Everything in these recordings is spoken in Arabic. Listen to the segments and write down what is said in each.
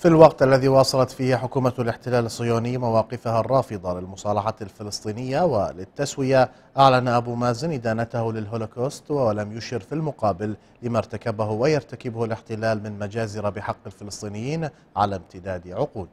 في الوقت الذي واصلت فيه حكومة الاحتلال الصهيوني مواقفها الرافضة للمصالحة الفلسطينية وللتسوية أعلن أبو مازن إدانته للهولوكوست ولم يشر في المقابل لما ارتكبه ويرتكبه الاحتلال من مجازر بحق الفلسطينيين على امتداد عقود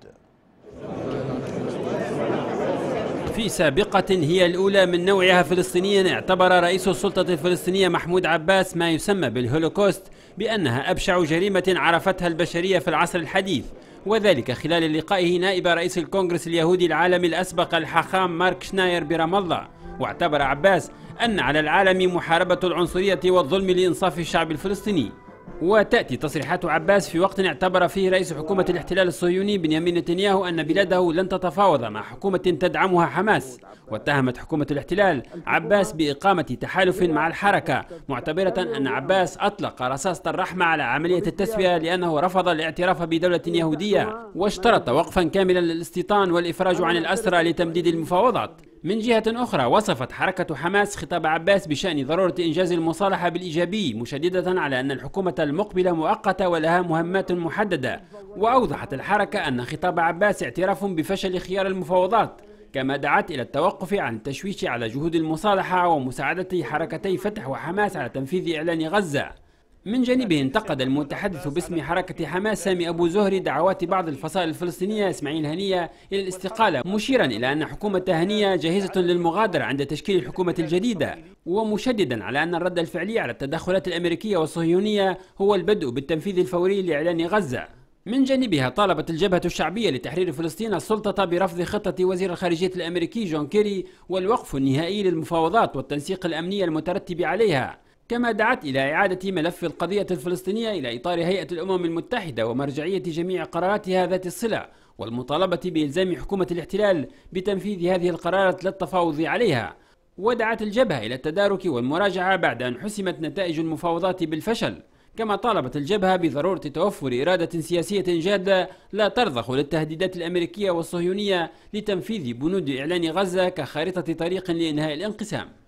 في سابقة هي الأولى من نوعها فلسطينيا اعتبر رئيس السلطة الفلسطينية محمود عباس ما يسمى بالهولوكوست بأنها أبشع جريمة عرفتها البشرية في العصر الحديث وذلك خلال لقائه نائب رئيس الكونغرس اليهودي العالمي الأسبق الحاخام مارك شناير برام الله واعتبر عباس أن على العالم محاربة العنصرية والظلم لإنصاف الشعب الفلسطيني وتأتي تصريحات عباس في وقت اعتبر فيه رئيس حكومة الاحتلال الصهيوني بنيامين نتنياهو أن بلاده لن تتفاوض مع حكومة تدعمها حماس واتهمت حكومة الاحتلال عباس بإقامة تحالف مع الحركة معتبرة أن عباس أطلق رصاصة الرحمة على عملية التسوية لأنه رفض الاعتراف بدولة يهودية واشترط وقفا كاملا للاستيطان والإفراج عن الأسرى لتمديد المفاوضات من جهة أخرى وصفت حركة حماس خطاب عباس بشأن ضرورة إنجاز المصالحة بالإيجابي مشددة على أن الحكومة المقبلة مؤقتة ولها مهمات محددة وأوضحت الحركة أن خطاب عباس اعتراف بفشل خيار المفاوضات كما دعت إلى التوقف عن التشويش على جهود المصالحة ومساعدة حركتي فتح وحماس على تنفيذ إعلان غزة من جانبه انتقد المتحدث باسم حركة حماس سامي أبو زهري دعوات بعض الفصائل الفلسطينية إسماعيل هنية إلى الاستقالة مشيرا إلى أن حكومة هنية جاهزة للمغادرة عند تشكيل الحكومة الجديدة ومشددا على أن الرد الفعلي على التدخلات الأمريكية والصهيونية هو البدء بالتنفيذ الفوري لإعلان غزة من جانبها طالبت الجبهة الشعبية لتحرير فلسطين السلطة برفض خطة وزير الخارجية الأمريكي جون كيري والوقف النهائي للمفاوضات والتنسيق الأمني المترتب عليها كما دعت إلى إعادة ملف القضية الفلسطينية إلى إطار هيئة الأمم المتحدة ومرجعية جميع قراراتها ذات الصلة والمطالبة بإلزام حكومة الاحتلال بتنفيذ هذه القرارات لا التفاوض عليها ودعت الجبهة إلى التدارك والمراجعة بعد أن حسمت نتائج المفاوضات بالفشل كما طالبت الجبهة بضرورة توفر إرادة سياسية جادة لا ترضخ للتهديدات الأمريكية والصهيونية لتنفيذ بنود إعلان غزة كخارطة طريق لإنهاء الانقسام